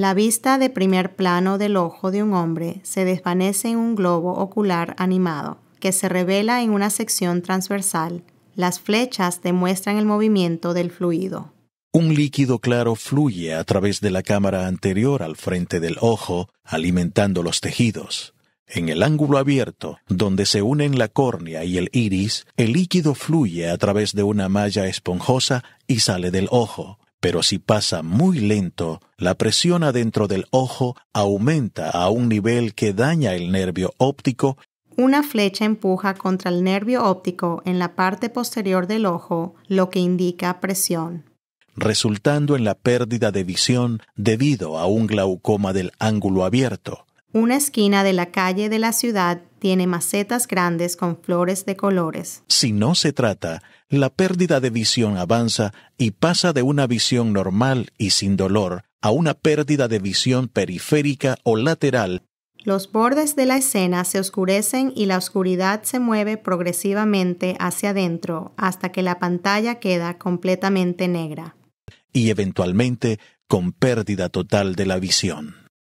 La vista de primer plano del ojo de un hombre se desvanece en un globo ocular animado, que se revela en una sección transversal. Las flechas demuestran el movimiento del fluido. Un líquido claro fluye a través de la cámara anterior al frente del ojo, alimentando los tejidos. En el ángulo abierto, donde se unen la córnea y el iris, el líquido fluye a través de una malla esponjosa y sale del ojo pero si pasa muy lento, la presión adentro del ojo aumenta a un nivel que daña el nervio óptico. Una flecha empuja contra el nervio óptico en la parte posterior del ojo, lo que indica presión. Resultando en la pérdida de visión debido a un glaucoma del ángulo abierto. Una esquina de la calle de la ciudad tiene macetas grandes con flores de colores. Si no se trata, la pérdida de visión avanza y pasa de una visión normal y sin dolor a una pérdida de visión periférica o lateral. Los bordes de la escena se oscurecen y la oscuridad se mueve progresivamente hacia adentro hasta que la pantalla queda completamente negra. Y eventualmente con pérdida total de la visión.